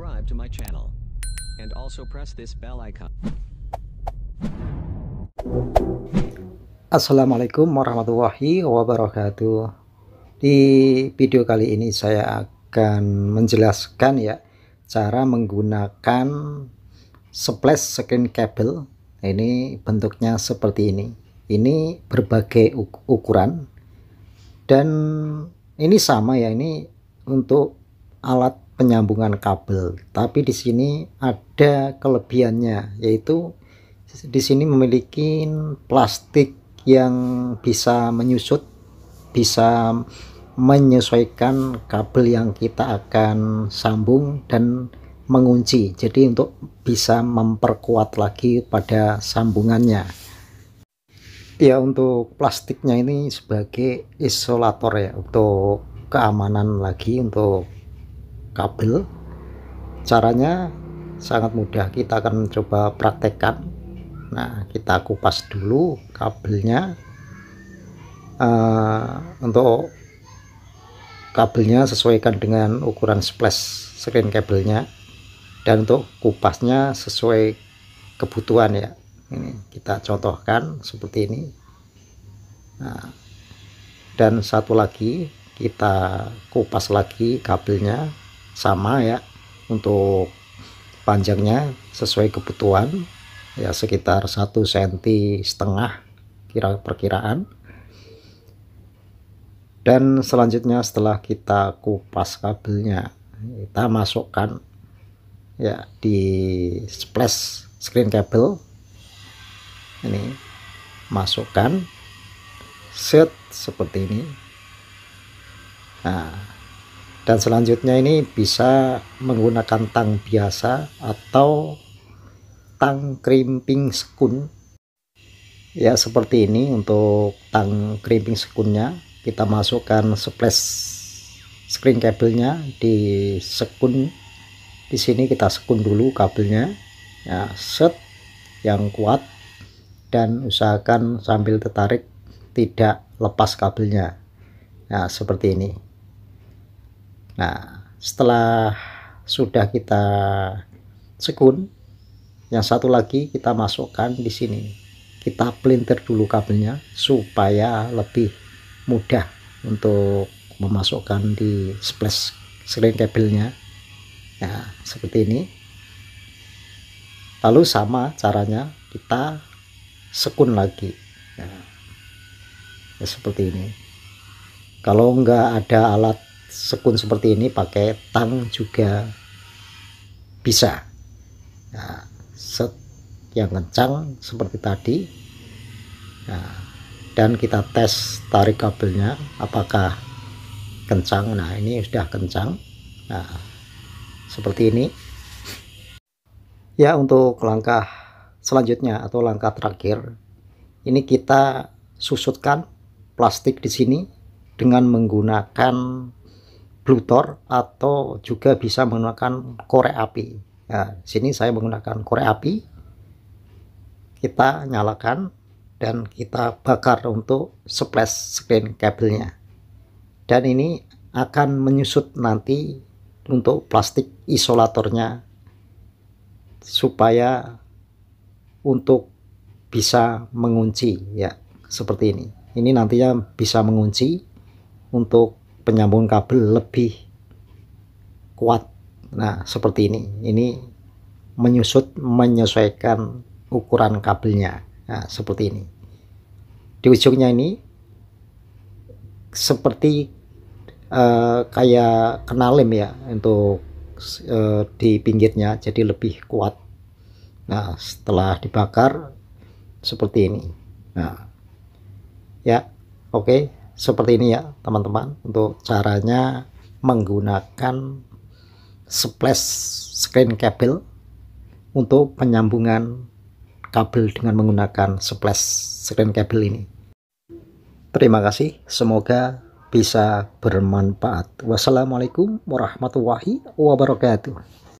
subscribe to my channel. And also press this bell icon. Assalamualaikum warahmatullahi wabarakatuh. Di video kali ini saya akan menjelaskan ya cara menggunakan splash screen cable. Ini bentuknya seperti ini. Ini berbagai ukuran dan ini sama ya ini untuk alat penyambungan kabel. Tapi di sini ada kelebihannya yaitu di sini memiliki plastik yang bisa menyusut, bisa menyesuaikan kabel yang kita akan sambung dan mengunci. Jadi untuk bisa memperkuat lagi pada sambungannya. Ya untuk plastiknya ini sebagai isolator ya untuk keamanan lagi untuk kabel caranya sangat mudah kita akan coba praktekkan nah kita kupas dulu kabelnya uh, untuk kabelnya sesuaikan dengan ukuran splash screen kabelnya dan untuk kupasnya sesuai kebutuhan ya ini kita contohkan seperti ini nah, dan satu lagi kita kupas lagi kabelnya sama ya untuk panjangnya sesuai kebutuhan ya sekitar satu senti setengah kira perkiraan dan selanjutnya setelah kita kupas kabelnya kita masukkan ya di splash screen kabel ini masukkan set seperti ini nah dan selanjutnya ini bisa menggunakan tang biasa atau tang krimping sekun ya seperti ini untuk tang krimping sekunnya kita masukkan splash screen kabelnya di sekun di sini kita sekun dulu kabelnya ya set yang kuat dan usahakan sambil tertarik tidak lepas kabelnya nah seperti ini Nah, setelah sudah kita sekun, yang satu lagi kita masukkan di sini. Kita pelintir dulu kabelnya supaya lebih mudah untuk memasukkan di splash screen kabelnya. Nah, seperti ini. Lalu sama caranya kita sekun lagi. Nah, ya seperti ini. Kalau nggak ada alat sekun seperti ini pakai tang juga bisa nah, set yang kencang seperti tadi nah, dan kita tes tarik kabelnya apakah kencang nah ini sudah kencang nah, seperti ini ya untuk langkah selanjutnya atau langkah terakhir ini kita susutkan plastik di sini dengan menggunakan blutor atau juga bisa menggunakan korek api. Nah, sini saya menggunakan korek api. Kita nyalakan dan kita bakar untuk splash screen kabelnya. Dan ini akan menyusut nanti untuk plastik isolatornya supaya untuk bisa mengunci ya seperti ini. Ini nantinya bisa mengunci untuk penyambungan kabel lebih kuat nah seperti ini ini menyusut menyesuaikan ukuran kabelnya nah, seperti ini di ujungnya ini seperti uh, kayak lem ya untuk uh, di pinggirnya jadi lebih kuat nah setelah dibakar seperti ini nah ya oke okay seperti ini ya teman-teman untuk caranya menggunakan splash screen kabel untuk penyambungan kabel dengan menggunakan splash screen kabel ini terima kasih semoga bisa bermanfaat wassalamualaikum warahmatullahi wabarakatuh